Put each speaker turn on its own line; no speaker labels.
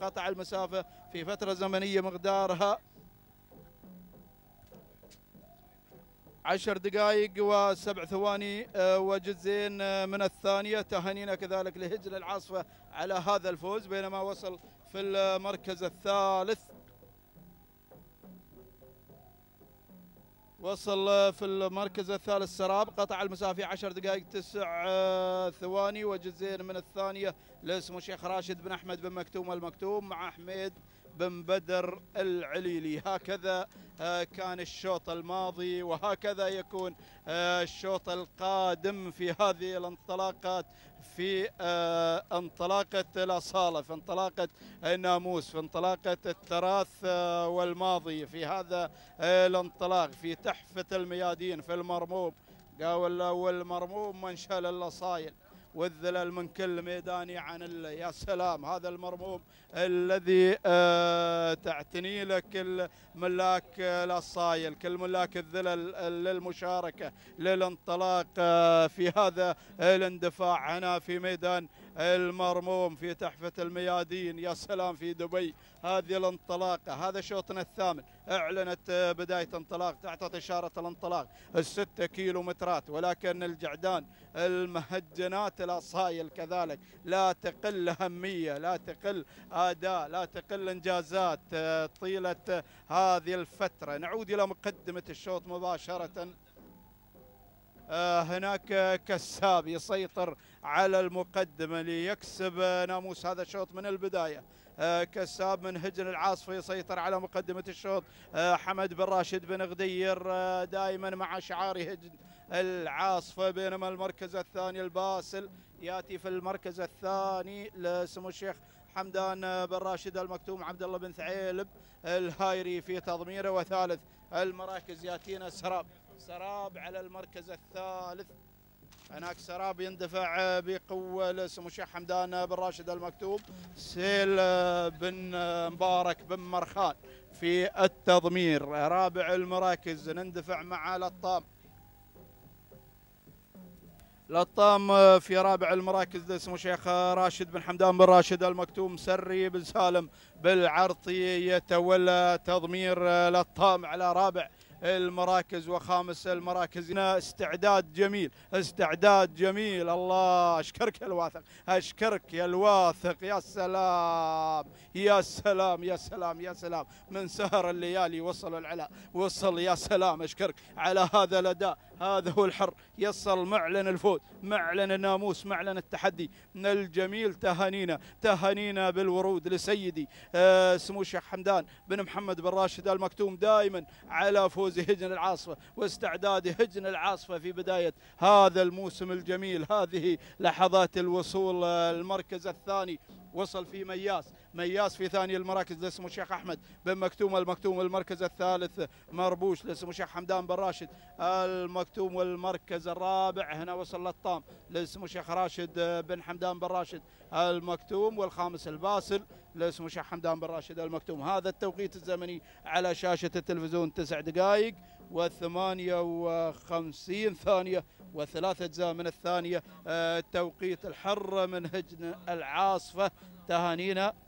قطع المسافة في فترة زمنية مقدارها عشر دقائق وسبع ثواني آه، وجزئين آه، من الثانية تهانينا كذلك لهجل العاصفة على هذا الفوز بينما وصل في المركز الثالث وصل في المركز الثالث سراب قطع المسافة 10 دقائق 9 آه، ثواني وجزئين من الثانية لاسمه الشيخ راشد بن أحمد بن مكتوم المكتوم مع حميد بن بدر العليلي هكذا آه، كان الشوط الماضي وهكذا يكون آه، الشوط القادم في هذه الانطلاقات في آه، انطلاقة الأصالة في انطلاقة الناموس في انطلاقة التراث والماضي في هذا الانطلاق في تحفة الميادين في المرموم قاول الأول مرموم من شال الأصايل والذلل من كل ميدان الله يا سلام هذا المرموم الذي آه، تعتني لك كل ملاك الأصايل كل ملاك الذلل للمشاركة للانطلاق آه، في هذا الاندفاع هنا في ميدان المرموم في تحفة الميادين يا سلام في دبي هذه الانطلاقة هذا شوطنا الثامن اعلنت بداية انطلاق تعطت اشارة الانطلاق الستة كيلو مترات ولكن الجعدان المهجنات الاصايل كذلك لا تقل اهمية لا تقل اداء لا تقل انجازات آه، طيلة هذه الفترة نعود الى مقدمة الشوط مباشرة آه، هناك كساب يسيطر على المقدمة ليكسب ناموس هذا الشوط من البداية آه، كساب من هجن العاصفة يسيطر على مقدمة الشوط آه، حمد بن راشد بن غدير دائما مع شعار هجن العاصفة بينما المركز الثاني الباسل ياتي في المركز الثاني لسمو الشيخ حمدان بن راشد المكتوم عبد الله بن ثعيلب الهايري في تضميره وثالث المراكز ياتينا سراب سراب على المركز الثالث هناك سراب يندفع بقوه لسمو الشيخ حمدان بن راشد المكتوب سيل بن مبارك بن مرخان في التضمير رابع المراكز نندفع مع لطام لطام في رابع المراكز اسمه شيخ راشد بن حمدان بن راشد المكتوم سري بن سالم بالعرطي يتولى تضمير لطام على رابع المراكز وخامس المراكز هنا استعداد جميل استعداد جميل الله اشكرك يا الواثق اشكرك يا الواثق يا سلام يا سلام يا سلام يا سلام من سهر الليالي وصل العلا وصل يا سلام اشكرك على هذا الاداء هذا هو الحر يصل معلن الفوز معلن الناموس معلن التحدي من الجميل تهانينا تهانينا بالورود لسيدي آه سمو الشيخ حمدان بن محمد بن راشد المكتوم دائما على فوز هجن العاصفة واستعداد هجن العاصفة في بداية هذا الموسم الجميل هذه لحظات الوصول آه، المركز الثاني وصل في مياس مياس في ثاني المراكز لسمو الشيخ أحمد بن مكتوم المكتوم المركز الثالث مربوش لسمو الشيخ حمدان بن راشد المكتوم والمركز الرابع هنا وصل للطام لسمو الشيخ راشد بن حمدان بن راشد المكتوم والخامس الباسل لاسم الشيخ حمدان بن راشد المكتوم هذا التوقيت الزمني على شاشة التلفزيون تسع دقائق وثمانية وخمسين ثانية وثلاثة أجزاء من الثانية آه، التوقيت الحر من هجن العاصفة تهانينا